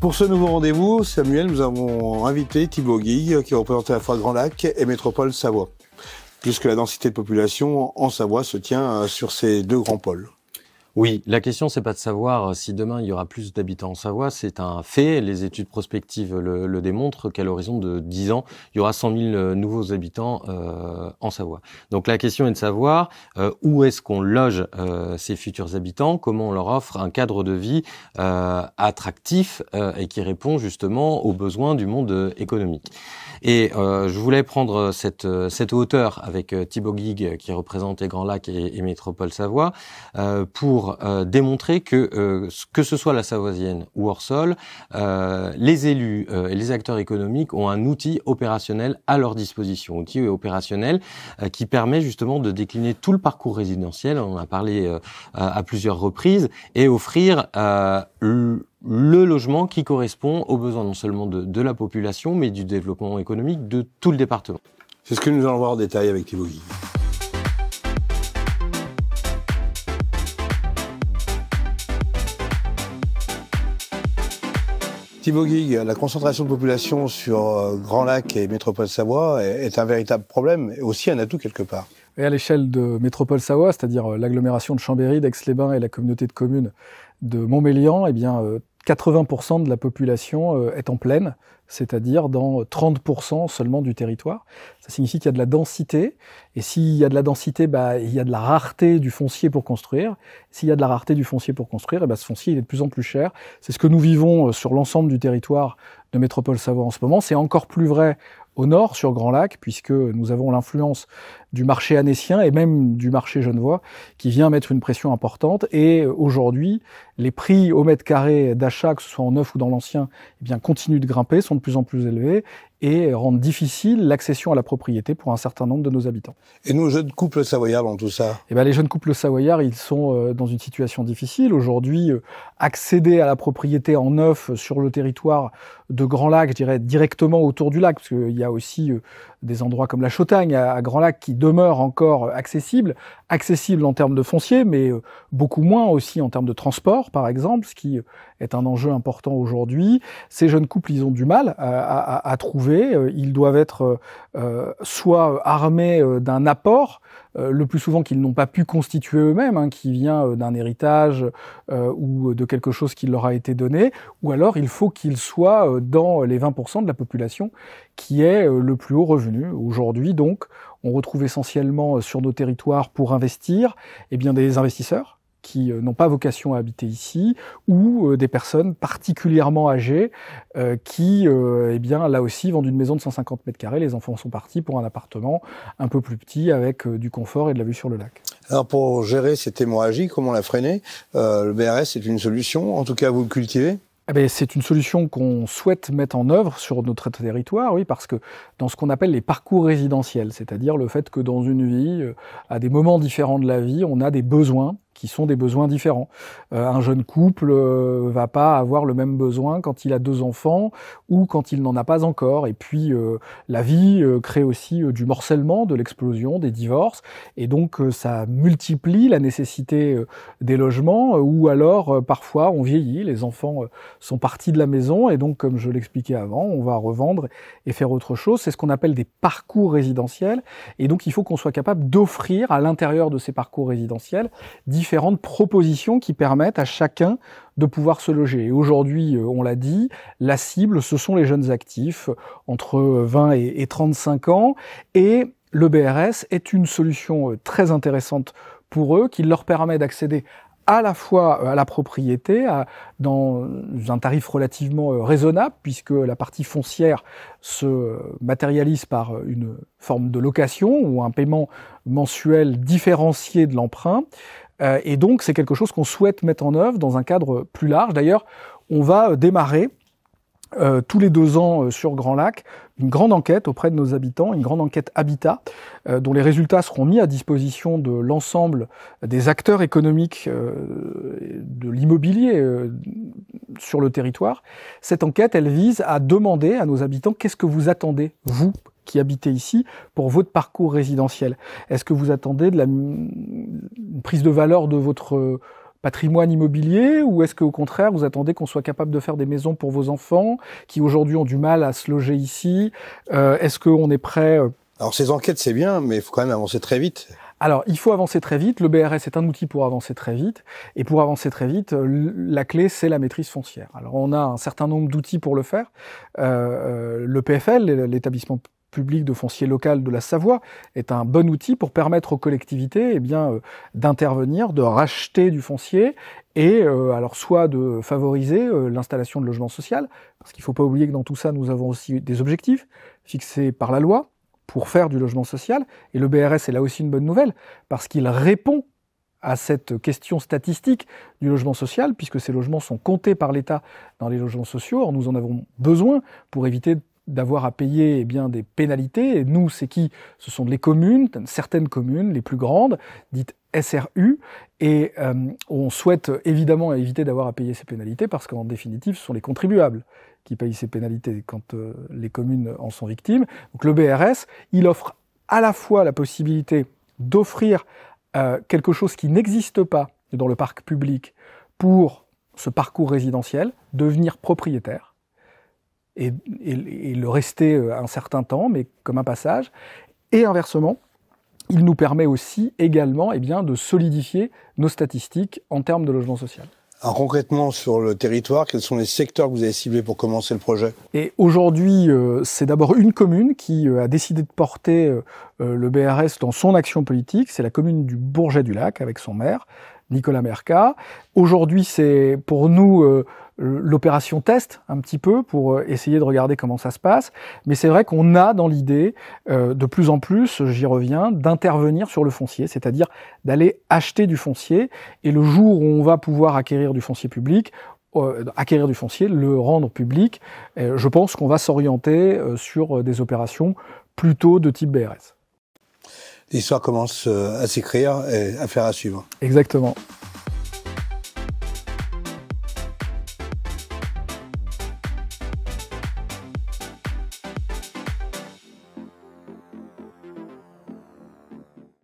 Pour ce nouveau rendez-vous, Samuel, nous avons invité Thibaut Guille, qui représente à la fois Grand Lac et Métropole Savoie, puisque la densité de population en Savoie se tient euh, sur ces deux grands pôles. Oui, la question c'est pas de savoir euh, si demain il y aura plus d'habitants en Savoie, c'est un fait. Les études prospectives le, démontrent qu'à l'horizon de 10 ans, il y aura 100 000 euh, nouveaux habitants euh, en Savoie. Donc la question est de savoir où est-ce qu'on loge ces futurs habitants, comment on leur offre un cadre de vie attractif et qui répond justement aux besoins du monde économique. Et je voulais prendre cette, hauteur avec Thibaut gig qui représente les Grands Lacs et, et Métropole Savoie pour euh, démontrer que euh, que ce soit la Savoisienne ou hors sol, euh, les élus et les acteurs économiques ont un outil opérationnel à leur disposition, outil opérationnel qui permet justement de décliner tout le parcours résidentiel. On en a parlé à plusieurs reprises et offrir le logement qui correspond aux besoins non seulement de, la population, mais du développement économique de tout le département. C'est ce que nous allons voir en détail avec Thibaut Thibaut Guigue, la concentration de population sur euh, Grand Lac et Métropole Savoie est un véritable problème et aussi un atout quelque part. Et à l'échelle de Métropole Savoie, c'est-à-dire euh, l'agglomération de Chambéry, d'Aix-les-Bains et la communauté de communes de Montmélian, eh bien, euh, 80% de la population euh, est en plaine, c'est-à-dire dans 30% seulement du territoire. Ça signifie qu'il y a de la densité, et s'il y a de la densité, bah, il y a de la rareté du foncier pour construire. S'il y a de la rareté du foncier pour construire, et eh ben, ce foncier il est de plus en plus cher. C'est ce que nous vivons euh, sur l'ensemble du territoire de Métropole Savoie en ce moment. C'est encore plus vrai au nord, sur Grand Lac, puisque nous avons l'influence du marché annécien et même du marché genevois qui vient mettre une pression importante. Et aujourd'hui, les prix au mètre carré d'achat, que ce soit en neuf ou dans l'ancien, eh bien, continuent de grimper, sont de plus en plus élevés et rendent difficile l'accession à la propriété pour un certain nombre de nos habitants. Et nos jeunes couples savoyards dans tout ça Eh ben les jeunes couples savoyards, ils sont euh, dans une situation difficile. Aujourd'hui, euh, accéder à la propriété en neuf euh, sur le territoire de Grand Lac, je dirais directement autour du lac, parce qu'il y a aussi des endroits comme la Chautagne à, Grand Lac qui demeurent encore accessibles, accessibles en termes de foncier, mais euh, beaucoup moins aussi en termes de transport, par exemple, ce qui euh, est un enjeu important aujourd'hui. Ces jeunes couples, ils ont du mal euh, à, trouver. Ils doivent être soit armés d'un apport euh, le plus souvent qu'ils n'ont pas pu constituer eux-mêmes, hein, qui vient euh, d'un héritage euh, ou de quelque chose qui leur a été donné, ou alors il faut qu'ils soient dans les 20% de la population qui est le plus haut revenu. Aujourd'hui, donc, on retrouve essentiellement sur nos territoires pour investir, eh bien des investisseurs qui euh, n'ont pas vocation à habiter ici, ou euh, des personnes particulièrement âgées euh, qui, eh bien, là aussi, vendent une maison de 150 mètres carrés. Les enfants sont partis pour un appartement un peu plus petit avec du confort et de la vue sur le lac. Alors pour gérer cette hémorragie, comment la freiner Le BRS est une solution. En tout cas, vous le cultivez eh ben, c'est une solution qu'on souhaite mettre en œuvre sur notre territoire, oui, parce que dans ce qu'on appelle les parcours résidentiels, c'est-à-dire le fait que dans une vie, à des moments différents de la vie, on a des besoins qui sont des besoins différents. Euh, un jeune couple euh, va pas avoir le même besoin quand il a deux enfants ou quand il n'en a pas encore. Et puis euh, la vie crée aussi du morcellement, de l'explosion, des divorces, et donc ça multiplie la nécessité des logements. ou alors parfois on vieillit, les enfants sont partis de la maison, et donc comme je l'expliquais avant, on va revendre et faire autre chose. C'est ce qu'on appelle des parcours résidentiels, et donc il faut qu'on soit capable d'offrir à l'intérieur de ces parcours résidentiels différentes propositions qui permettent à chacun de pouvoir se loger. aujourd'hui, euh, on l'a dit, la cible, ce sont les jeunes actifs entre 20 et 35 ans. Et le BRS est une solution euh, très intéressante pour eux, qui leur permet d'accéder à la fois euh, à la propriété dans un tarif relativement raisonnable puisque la partie foncière se matérialise par une forme de location ou un paiement mensuel différencié de l'emprunt, euh, et donc, c'est quelque chose qu'on souhaite mettre en œuvre dans un cadre plus large. D'ailleurs, on va euh, démarrer euh, tous les deux ans sur Grand Lac, une grande enquête auprès de nos habitants, une grande enquête Habitat, dont les résultats seront mis à disposition de l'ensemble des acteurs économiques de l'immobilier sur le territoire. Cette enquête, elle vise à demander à nos habitants qu'est-ce que vous attendez, vous, qui habitez ici pour votre parcours résidentiel Est-ce que vous attendez de la, une prise de valeur de votre patrimoine immobilier ou est-ce qu'au contraire vous attendez qu'on soit capable de faire des maisons pour vos enfants qui aujourd'hui ont du mal à se loger ici euh, Est-ce qu'on est prêt euh Alors ces enquêtes c'est bien mais il faut quand même avancer très vite. Alors, il faut avancer très vite. Le BRS est un outil pour avancer très vite. Et pour avancer très vite, euh, la clé, c'est la maîtrise foncière. Alors, on a un certain nombre d'outils pour le faire. le PFL, l'établissement public de foncier local de la Savoie est un bon outil pour permettre aux collectivités eh bien euh, d'intervenir, de racheter du foncier et euh, alors soit de favoriser euh, l'installation de logements sociaux parce qu'il ne faut pas oublier que dans tout ça nous avons aussi des objectifs fixés par la loi pour faire du logement social et le BRS est là aussi une bonne nouvelle parce qu'il répond à cette question statistique du logement social, puisque ces logements sont comptés par l'État dans les logements sociaux. Or, nous en avons besoin pour éviter d'avoir à payer eh bien des pénalités. Et nous, c'est qui Ce sont les communes, certaines communes, les plus grandes, dites SRU, et euh, on souhaite évidemment éviter d'avoir à payer ces pénalités parce qu'en définitive, ce sont les contribuables qui payent ces pénalités quand euh, les communes en sont victimes. Donc le BRS, il offre à la fois la possibilité d'offrir euh, quelque chose qui n'existe pas dans le parc public pour ce parcours résidentiel, devenir propriétaire, et, le rester euh, un certain temps, mais comme un passage. Et inversement, il nous permet aussi également et eh bien, de solidifier nos statistiques en termes de logement social. concrètement sur le territoire, quels sont les secteurs que vous avez ciblés pour commencer le projet Et aujourd'hui, euh, c'est d'abord une commune qui euh, a décidé de porter le BRS dans son action politique, c'est la commune du Bourget du Lac avec son maire, Nicolas Merca. Aujourd'hui, c'est pour nous euh, l'opération test un petit peu pour euh, essayer de regarder comment ça se passe. Mais c'est vrai qu'on a dans l'idée, euh, de plus en plus, j'y reviens, d'intervenir sur le foncier, c'est-à-dire d'aller acheter du foncier. Et le jour où on va pouvoir acquérir du foncier public, acquérir du foncier, le rendre public, je pense qu'on va s'orienter sur des opérations plutôt de type BRS l'histoire commence euh, à s'écrire et à faire à suivre. Exactement.